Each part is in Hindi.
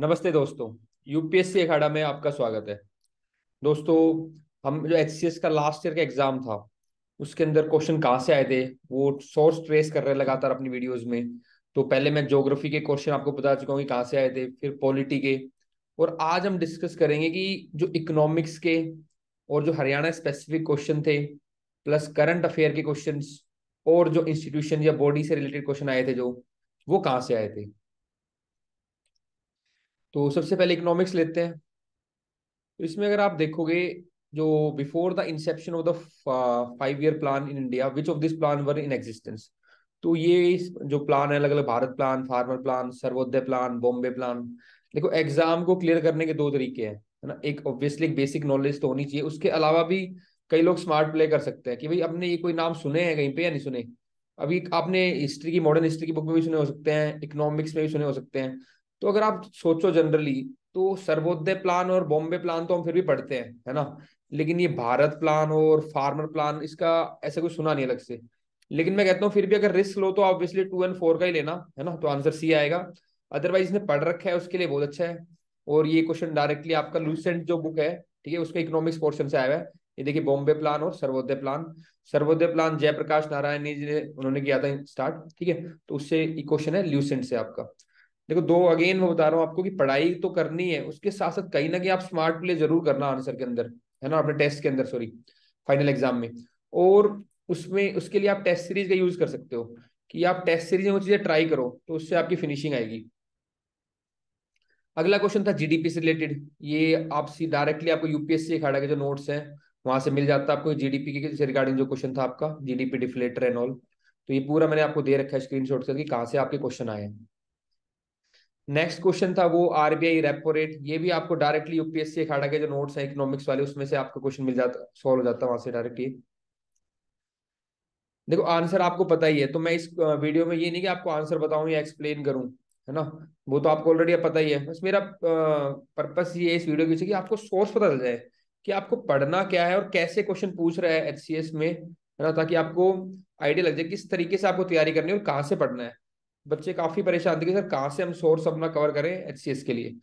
नमस्ते दोस्तों यूपीएससी अखाड़ा में आपका स्वागत है दोस्तों हम जो एच का लास्ट ईयर का एग्जाम था उसके अंदर क्वेश्चन कहाँ से आए थे वो सोर्स ट्रेस कर रहे लगातार अपनी वीडियोस में तो पहले मैं ज्योग्राफी के क्वेश्चन आपको बता चुका हूँ कि कहाँ से आए थे फिर पॉलिटी के और आज हम डिस्कस करेंगे कि जो इकोनॉमिक्स के और जो हरियाणा स्पेसिफिक क्वेश्चन थे प्लस करंट अफेयर के क्वेश्चन और जो इंस्टीट्यूशन या बॉडी से रिलेटेड क्वेश्चन आए थे जो वो कहाँ से आए थे तो सबसे पहले इकोनॉमिक्स लेते हैं तो इसमें अगर आप देखोगे जो before the inception of the five year plan in India which of this plan were in existence तो ये जो प्लान है अलग अलग Bharat plan farmer plan Sarvodaya plan Bombay plan देखो एग्जाम को क्लियर करने के दो तरीके हैं है ना एक ऑब्वियसली बेसिक नॉलेज तो होनी चाहिए उसके अलावा भी कई लोग स्मार्ट प्ले कर सकते हैं कि भाई आपने ये कोई नाम सुने हैं कहीं पे या नहीं सुने अभी आपने हिस्ट्री की मॉडर्न हिस्ट्री की बुक में भी सुने हो सकते हैं इकोनॉमिक्स में भी सुने हो सकते हैं तो अगर आप सोचो जनरली तो सर्वोदय प्लान और बॉम्बे प्लान तो हम फिर भी पढ़ते हैं है ना लेकिन ये भारत प्लान और फार्मर प्लान इसका ऐसा कुछ सुना नहीं अलग से लेकिन मैं कहता हूँ फिर भी अगर रिस्क लो तो ऑब्वियसली टू एंड फोर का ही लेना है ना तो आंसर सी आएगा अदरवाइज इसने पढ़ रखा है उसके लिए बहुत अच्छा है और ये क्वेश्चन डायरेक्टली आपका लूसेंट जो बुक है ठीक है उसका इकोनॉमिक्स पोर्शन से आया है ये देखिए बॉम्बे प्लान और सर्वोदय प्लान सर्वोदय प्लान जयप्रकाश नारायण जी ने उन्होंने किया था स्टार्ट ठीक है तो उससे क्वेश्चन है ल्यूसेंट से आपका देखो दो अगेन मैं बता रहा हूँ आपको कि पढ़ाई तो करनी है उसके साथ साथ कहीं ना कहीं आप स्मार्ट प्ले जरूर करना आंसर के अंदर है ना अपने टेस्ट के अंदर सॉरी फाइनल एग्जाम में और उसमें उसके लिए आप टेस्ट सीरीज का यूज कर सकते हो कि आप टेस्ट सीरीज में वो चीजें ट्राई करो तो उससे आपकी फिनिशिंग आएगी अगला क्वेश्चन था जीडीपी से रिलेटेड ये आपसी डायरेक्टली आपको यूपीएससी खाड़ा के जो नोट्स हैं वहां से मिल जाता है आपको जीडीपी के रिगार्डिंग जो क्वेश्चन था आपका जीडीपी डिफ्लेटर एंड ऑल तो ये पूरा मैंने आपको दे रखा है स्क्रीन शॉट करके कहाँ से आपके क्वेश्चन आए हैं नेक्स्ट क्वेश्चन था वो आरबीआई रेपो रेट ये भी आपको डायरेक्टली यूपीएससी अखाड़ा के जो नोट्स हैं इकोनॉमिक्स वाले उसमें से आपको क्वेश्चन मिल जाता सॉल्व हो जाता है वहां से डायरेक्टली देखो आंसर आपको पता ही है तो मैं इस वीडियो में ये नहीं कि आपको आंसर बताऊं या एक्सप्लेन करूं है ना वो तो आपको ऑलरेडी पता ही है बस मेरा पर्पस ये इस वीडियो की कि आपको सोर्स पता चल जाए कि आपको पढ़ना क्या है और कैसे क्वेश्चन पूछ रहा है एच में है ना ताकि आपको आइडिया लग जाए किस तरीके से आपको तैयारी करनी है और कहाँ से पढ़ना है बच्चे काफी परेशान थे कि सर कहाँ से हम सोर्स अपना कवर करें एच के लिए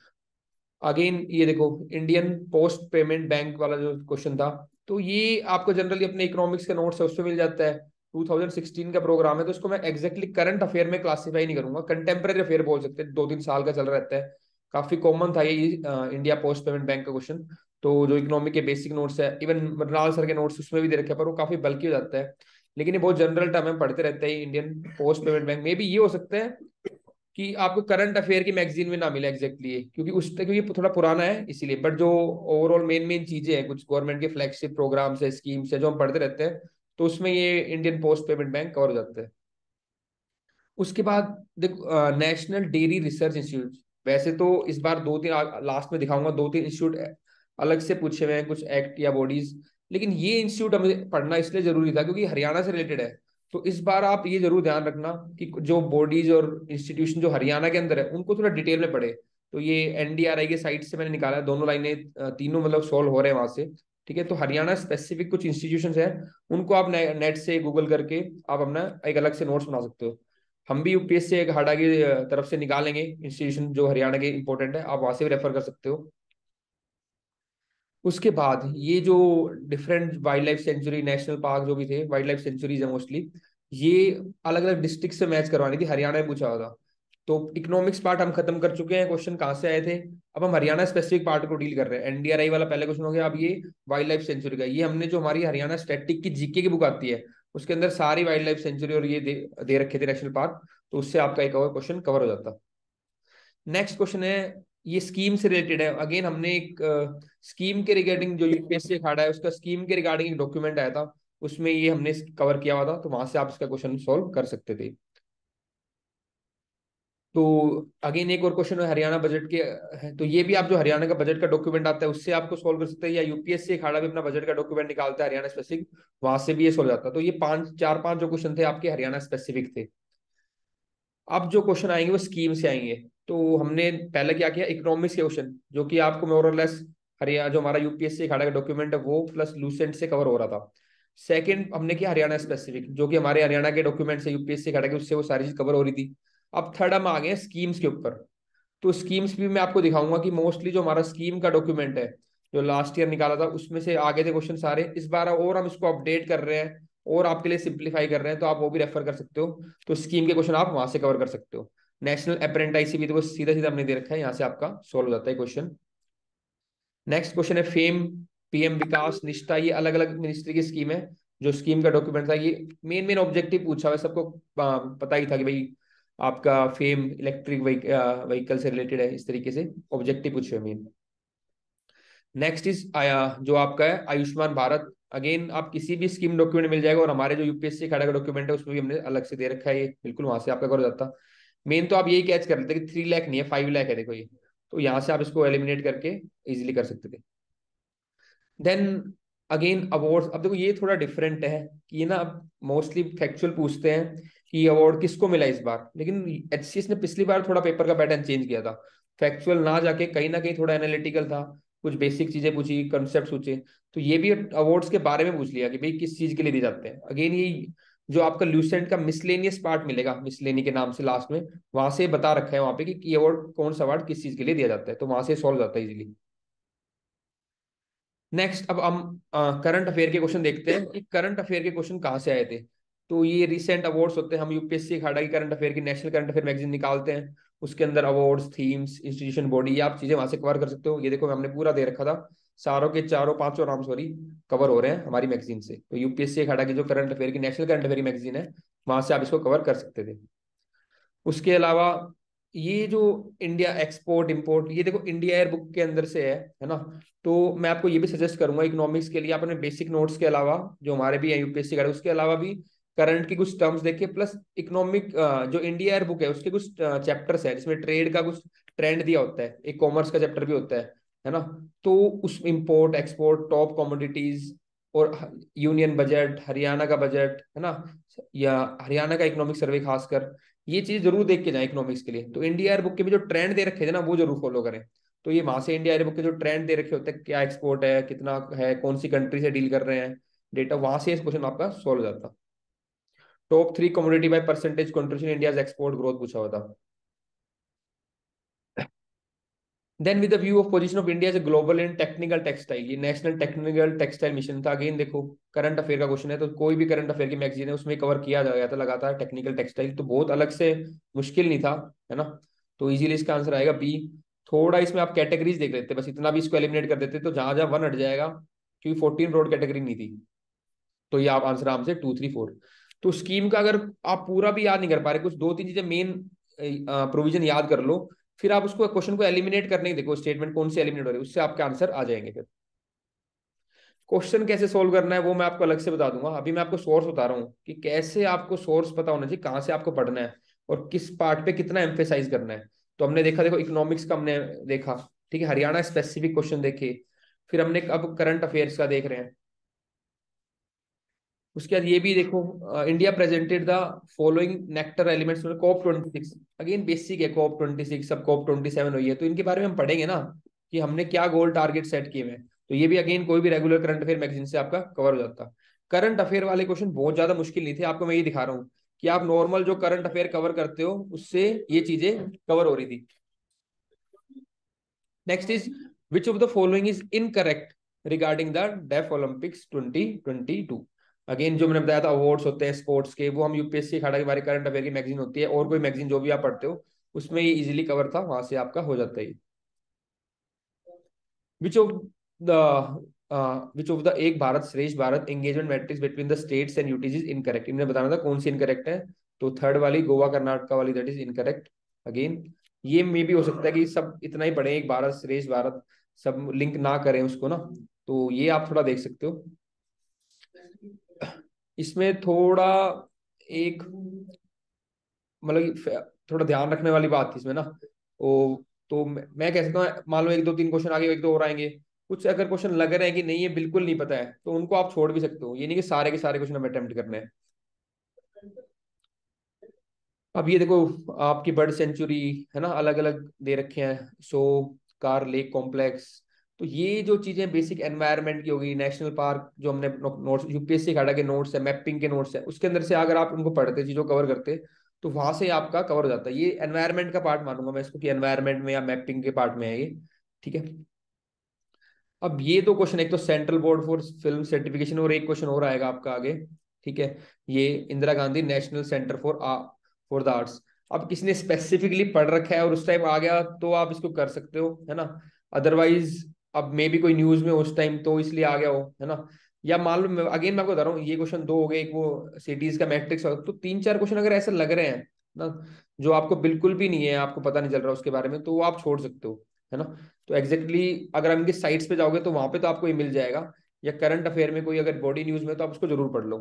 अगेन ये देखो इंडियन पोस्ट पेमेंट बैंक वाला जो क्वेश्चन था तो ये आपको जनरली अपने इकोनॉमिक्स के नोट्स है उसमें मिल जाता है 2016 का प्रोग्राम है तो इसको मैं एग्जैक्टली करंट अफेयर में क्लासिफाई नहीं करूंगा कंटेम्प्रेरी अफेयर बोल सकते हैं दो तीन साल का चल रहता है काफी कॉमन था ये इंडिया पोस्ट पेमेंट बैंक का क्वेश्चन तो जो इकोनॉमिक के बेसिक नोट्स है इवन मरनाल सर के नोट्स उसमें भी दे रखे पर वो काफी बल्कि हो जाता है लेकिन ये बहुत जनरल टर्म है पढ़ते रहते हैं इंडियन पोस्ट पेमेंट बैंक में भी ये हो सकता है कि आपको करंट अफेयर की मैगजीन में ना मिले एग्जैक्टली exactly, क्योंकि उस तक ये थोड़ा पुराना है इसीलिए बट जो ओवरऑल मेन मेन चीजें हैं कुछ गवर्नमेंट के फ्लैगशिप प्रोग्राम्स है स्कीम्स है जो हम पढ़ते रहते हैं तो उसमें ये Indian post payment bank cover हो जाते हैं उसके बाद देखो नेशनल डेयरी रिसर्च इंस्टीट्यूट वैसे तो इस बार दो तीन लास्ट में दिखाऊंगा दो तीन इंस्टीट्यूट अलग से पूछे हुए हैं कुछ एक्ट या बॉडीज लेकिन ये इंस्टीट्यूट हमें पढ़ना इसलिए जरूरी था क्योंकि हरियाणा से रिलेटेड है तो इस बार आप ये जरूर ध्यान रखना कि जो बॉडीज और इंस्टीट्यूशन जो हरियाणा के अंदर है उनको थोड़ा डिटेल में पढ़े तो ये एनडीआरआई के साइड से मैंने निकाला दोनों लाइनें तीनों मतलब सॉल्व हो रहे हैं वहां से ठीक है तो हरियाणा स्पेसिफिक कुछ इंस्टीट्यूशन है उनको आप ने, नेट से गूगल करके आप अपना एक अलग से नोट्स बना सकते हो हम भी यूपीएस से एक हाडा की तरफ से निकालेंगे इंस्टीट्यूशन जो हरियाणा के इंपॉर्टेंट है आप वहां से भी रेफर कर सकते हो उसके बाद ये जो different wild life sanctuary national park जो भी थे वाइल्ड लाइफ सेंचुरीज है मोस्टली ये अलग अलग डिस्ट्रिक्ट से मैच करवानी थी हरियाणा में पूछा होगा तो इकोनॉमिक्स पार्ट हम खत्म कर चुके हैं क्वेश्चन कहाँ से आए थे अब हम हरियाणा स्पेसिफिक पार्ट को डील कर रहे हैं एनडीआरआई वाला पहले क्वेश्चन हो गया अब ये वाइल्ड लाइफ सेंचुरी का ये हमने जो हमारी हरियाणा स्टेटिक की जीके की बुक आती है उसके अंदर सारी वाइल्ड लाइफ सेंचुरी और ये दे, दे रखे थे नेशनल पार्क तो उससे आपका एक और क्वेश्चन कवर हो जाता नेक्स्ट क्वेश्चन है ये स्कीम से रिलेटेड है अगेन हमने एक स्कीम के रिगार्डिंग जो यूपीएससी अखाड़ा है उसका स्कीम के रिगार्डिंग एक डॉक्यूमेंट आया था उसमें ये हमने कवर किया हुआ था तो वहां से आप इसका क्वेश्चन सॉल्व कर सकते थे तो अगेन एक और क्वेश्चन है हरियाणा बजट के तो ये भी आप जो हरियाणा का बजट का डॉक्यूमेंट आता है उससे आपको सॉल्व कर सकते हैं या यूपीएससी अखाड़ा भी अपना बजट का डॉक्यूमेंट निकालता है हरियाणा स्पेसिफिक वहां से भी ये सॉल्व जाता है तो ये पांच चार पांच जो क्वेश्चन थे आपके हरियाणा स्पेसिफिक थे अब जो क्वेश्चन आएंगे वो स्कीम से आएंगे तो हमने पहले क्या किया इकोनॉमिक्स के क्वेश्चन जो कि आपको मोरलेस हरियाणा जो हमारा यूपीएससी अखाड़ा का डॉक्यूमेंट है वो प्लस लूसेंट से कवर हो रहा था सेकंड हमने किया हरियाणा स्पेसिफिक जो कि हमारे हरियाणा के डॉक्यूमेंट से यूपीएससी अखाड़ा के उससे वो सारी चीज कवर हो रही थी अब थर्ड हम आ गए स्कीम्स के ऊपर तो स्कीम्स भी मैं आपको दिखाऊंगा कि मोस्टली जो हमारा स्कीम का डॉक्यूमेंट है जो लास्ट ईयर निकाला था उसमें से आगे थे क्वेश्चन सारे इस बार और हम इसको अपडेट कर रहे हैं और आपके लिए सिंप्लीफाई कर रहे हैं तो आप वो भी रेफर कर सकते हो तो स्कीम के क्वेश्चन आप वहां से कवर कर सकते हो नेशनल अपेरेंट भी देखो तो सीधा सीधा हमने दे रखा है यहाँ से आपका सोल्व हो जाता है क्वेश्चन नेक्स्ट क्वेश्चन है फेम पीएम विकास निष्ठा ये अलग अलग मिनिस्ट्री की स्कीम है जो स्कीम का डॉक्यूमेंट था ये मेन मेन ऑब्जेक्टिव पूछा हुआ सबको पता ही था कि भाई आपका फेम इलेक्ट्रिक व्हीकल से रिलेटेड है इस तरीके से ऑब्जेक्टिव पूछे हुए मेन नेक्स्ट इज आया जो आपका है आयुष्मान भारत अगेन आप किसी भी स्कीम डॉक्यूमेंट मिल जाएगा और हमारे जो यूपीएससी खड़ा का डॉक्यूमेंट है उसमें भी हमने अलग से दे रखा है ये बिल्कुल वहां से आपका कर जाता है मेन तो आप यही कैच कर लेते थ्री लैख नहीं है फाइव लैख है देखो ये तो यहां से आप इसको एलिमिनेट करके इजिली कर सकते थे देन अगेन अवार्ड अब देखो ये थोड़ा डिफरेंट है कि ये ना मोस्टली फैक्चुअल पूछते हैं कि अवार्ड किसको मिला इस बार लेकिन एच ने पिछली बार थोड़ा पेपर का पैटर्न चेंज किया था फैक्चुअल ना जाके कहीं ना कहीं थोड़ा एनालिटिकल था कुछ बेसिक चीजें पूछी कंसेप्ट पूछे तो ये भी अवार्ड्स के बारे में पूछ लिया कि भाई किस चीज के लिए दिए जाते हैं अगेन ये जो आपका लूसेंट का मिसलेनियस पार्ट मिलेगा मिसलेनी के नाम से लास्ट में वहां से बता रखा है वहां पे कि अवार्ड कौन सा अवार्ड किस चीज के लिए दिया जाता है तो वहां से सॉल्व जाता है इजिली नेक्स्ट अब हम करंट अफेयर के क्वेश्चन देखते हैं कि करंट अफेयर के क्वेश्चन कहाँ से आए थे तो ये रिसेंट अवार्ड्स होते हैं हम यूपीएससी अखाड़ा की करंट अफेयर की नेशनल करंट अफेयर मैगजीन निकालते हैं उसके अंदर अवार्ड्स थीम्स इंस्टीट्यूशन बॉडी ये आप चीजें वहां से कवर कर सकते हो ये देखो हमने पूरा दे रखा था चारों के चारों पांचों नाम सॉरी कवर हो रहे हैं हमारी मैगजीन से तो यूपीएससी अखाड़ा की जो करंट अफेयर की नेशनल करंट अफेयर मैगजीन है वहां से आप इसको कवर कर सकते थे उसके अलावा ये जो इंडिया एक्सपोर्ट इंपोर्ट ये देखो इंडिया एयर बुक के अंदर से है है ना तो मैं आपको ये भी सजेस्ट करूंगा इकोनॉमिक्स के लिए आपने बेसिक नोट्स के अलावा जो हमारे भी है यूपीएससी का उसके अलावा भी करंट की कुछ टर्म्स देखिए प्लस इकोनॉमिक जो इंडिया एयर बुक है उसके कुछ चैप्टर्स है जिसमें ट्रेड का कुछ ट्रेंड दिया होता है एक कॉमर्स का चैप्टर भी होता है है ना तो उस इंपोर्ट एक्सपोर्ट टॉप कॉमोडिटीज और यूनियन बजट हरियाणा का बजट है ना या हरियाणा का इकोनॉमिक सर्वे खासकर ये चीज जरूर देख के जाए इकोनॉमिक्स के लिए तो इंडिया एयर बुक के भी जो ट्रेंड दे रखे थे ना वो जरूर फॉलो करें तो ये वहां से इंडिया एयर बुक के जो ट्रेंड दे रखे होते हैं क्या एक्सपोर्ट है कितना है कौन सी कंट्री से डील कर रहे हैं डेटा वहां से क्वेश्चन आपका सॉल्व हो जाता top three community by percentage contribution India export growth पूछा हुआ था then with the view of position of India global and technical textile ये नेशनल टेक्निकल टेक्सटाइल मिशन था अगेन देखो करंट अफेयर का क्वेश्चन है तो कोई भी करंट अफेयर की मैगजीन है उसमें कवर किया गया था लगातार टेक्निकल टेक्सटाइल तो बहुत अलग से मुश्किल नहीं था है ना तो इजीली इसका आंसर आएगा बी थोड़ा इसमें आप कैटेगरीज देख लेते बस इतना भी इसको एलिमिनेट कर देते तो जहां जहां वन हट जाएगा क्योंकि फोर्टीन रोड कैटेगरी नहीं थी तो ये आप आंसर आराम से टू थ्री फोर तो स्कीम का अगर आप पूरा भी याद नहीं कर पा रहे कुछ दो तीन चीजें मेन प्रोविजन याद कर लो फिर आप उसको क्वेश्चन को एलिमिनेट करने देखो स्टेटमेंट कौन सी एलिमिनेट हो रही है उससे आपके आंसर आ जाएंगे फिर क्वेश्चन कैसे सोल्व करना है वो मैं आपको अलग से बता दूंगा अभी मैं आपको सोर्स बता रहा हूँ कि कैसे आपको सोर्स पता होना चाहिए कहाँ से आपको पढ़ना है और किस पार्ट पे कितना एम्फेसाइज करना है तो हमने देखा देखो इकोनॉमिक्स का हमने देखा ठीक है हरियाणा स्पेसिफिक क्वेश्चन देखे फिर हमने अब करंट अफेयर्स का देख रहे हैं उसके बाद ये भी देखो India presented the following nectar elements COP twenty six again basic है कॉप ट्वेंटी सिक्स अब कॉप ट्वेंटी सेवन हुई है तो इनके बारे में हम पढ़ेंगे ना कि हमने क्या गोल टारगेट सेट किए हुए हैं तो ये भी अगेन कोई भी रेगुलर करंट अफेयर मैगजीन से आपका कवर हो जाता करंट अफेयर वाले क्वेश्चन बहुत ज्यादा मुश्किल नहीं थे आपको मैं ये दिखा रहा हूँ कि आप नॉर्मल जो करंट अफेयर कवर करते हो उससे ये चीजें कवर हो रही थी next is which of the following is incorrect regarding the deaf Olympics too again जो मैंने बताया था अवार्ड्स होते हैं स्पोर्ट्स के वो हम यूपीएससी अखाड़ा के बारे करंट अफेयर की मैगजीन होती है और कोई मैगजीन जो भी आप पढ़ते हो उसमें ये इजिली कवर था वहां से आपका हो जाता है which of the which of the Ek Bharat Shreshtha Bharat engagement matrix between the states and UTs is incorrect इन्हें बताना था कौन सी इनकरेक्ट है तो थर्ड वाली गोवा कर्नाटका वाली दैट इज इनकरेक्ट अगेन ये मे भी हो सकता है कि सब इतना ही पढ़े एक भारत श्रेष्ठ भारत सब लिंक ना करें उसको ना तो ये आप थोड़ा देख सकते हो इसमें थोड़ा एक मतलब थोड़ा ध्यान रखने वाली बात थी इसमें ना ओ तो मैं कह सकता हूँ मान लो एक दो तीन क्वेश्चन आगे एक दो और आएंगे कुछ अगर क्वेश्चन लग रहे हैं कि नहीं ये बिल्कुल नहीं पता है तो उनको आप छोड़ भी सकते हो ये नहीं कि सारे के सारे क्वेश्चन हमें अटेम्प्ट करने हैं अब ये देखो आपकी बर्ड सेंचुरी है ना अलग अलग दे रखे हैं सो कार लेक कॉम्प्लेक्स तो ये जो चीजें बेसिक एनवायरमेंट की होगी नेशनल पार्क जो हमने नोट्स यूपीएससी खाड़ा के नोट्स है मैपिंग के नोट्स है उसके अंदर से अगर आप उनको पढ़ते चीजों कवर करते तो वहां से आपका कवर हो जाता है ये एनवायरमेंट का पार्ट मानूंगा मैं इसको कि एनवायरमेंट में या मैपिंग के पार्ट में है ये ठीक है अब ये दो क्वेश्चन एक तो central board for film certification और एक क्वेश्चन और आएगा आपका आगे ठीक है ये Indira Gandhi national centre for for the arts अब किसी ने स्पेसिफिकली पढ़ रखा है और उस टाइम आ गया तो आप इसको कर सकते हो है ना अदरवाइज अब मे भी कोई न्यूज में उस टाइम तो इसलिए आ गया हो है ना या मान लो अगेन मैं आपको बता रहा हूँ ये क्वेश्चन दो हो गए एक वो सिटीज का मैट्रिक्स हो तो तीन चार क्वेश्चन अगर ऐसे लग रहे हैं ना जो आपको बिल्कुल भी नहीं है आपको पता नहीं चल रहा उसके बारे में तो वो आप छोड़ सकते हो है ना तो एग्जैक्टली exactly, अगर आप इनकी साइट्स पे जाओगे तो वहां पे तो आपको ये मिल जाएगा या करंट अफेयर में कोई अगर बॉडी न्यूज में तो आप उसको जरूर पढ़ लो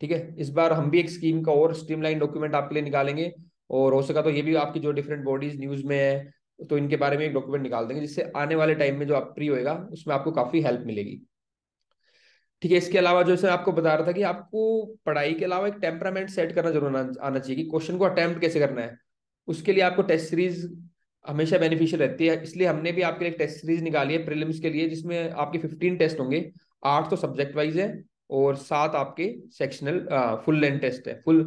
ठीक है इस बार हम भी एक स्कीम का और स्ट्रीमलाइन डॉक्यूमेंट आपके लिए निकालेंगे और हो सका तो ये भी आपकी जो डिफरेंट बॉडीज न्यूज में है तो इनके बारे में एक डॉक्यूमेंट निकाल देंगे जिससे आने वाले टाइम में जो आप प्री होएगा उसमें आपको काफ़ी हेल्प मिलेगी ठीक है इसके अलावा जो इसमें आपको बता रहा था कि आपको पढ़ाई के अलावा एक टेम्परामेंट सेट करना जरूर आना चाहिए कि क्वेश्चन को अटेम्प्ट कैसे करना है उसके लिए आपको टेस्ट सीरीज हमेशा बेनिफिशियल रहती है इसलिए हमने भी आपके लिए टेस्ट सीरीज निकाली है प्रिलिम्स के लिए जिसमें आपके फिफ्टीन टेस्ट होंगे आठ तो सब्जेक्ट वाइज है और सात आपके सेक्शनल फुल लेंथ टेस्ट है फुल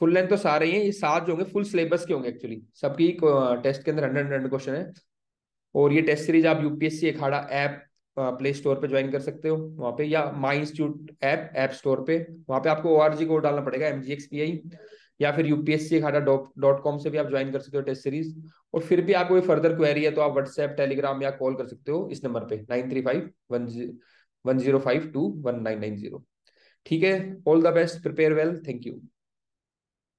फुल लेंथ तो सारे ही हैं ये सात जो होंगे फुल सिलेबस के होंगे एक्चुअली सबकी टेस्ट के अंदर हंड्रेड हंड्रेड क्वेश्चन है और ये टेस्ट सीरीज आप UPSC Akhada app play store पे ज्वाइन कर सकते हो वहाँ पे या my institute app app store पे वहाँ पे आपको ओ कोड डालना पड़ेगा एम जी या फिर यूपीएससी अखाड़ा डॉट कॉम से भी आप ज्वाइन कर सकते हो टेस्ट सीरीज और फिर भी आपको कोई फर्दर क्वेरी है तो आप व्हाट्सएप टेलीग्राम या कॉल कर सकते हो इस नंबर पे nine three five one one zero five two one nine nine zero ठीक है all the best prepare well thank you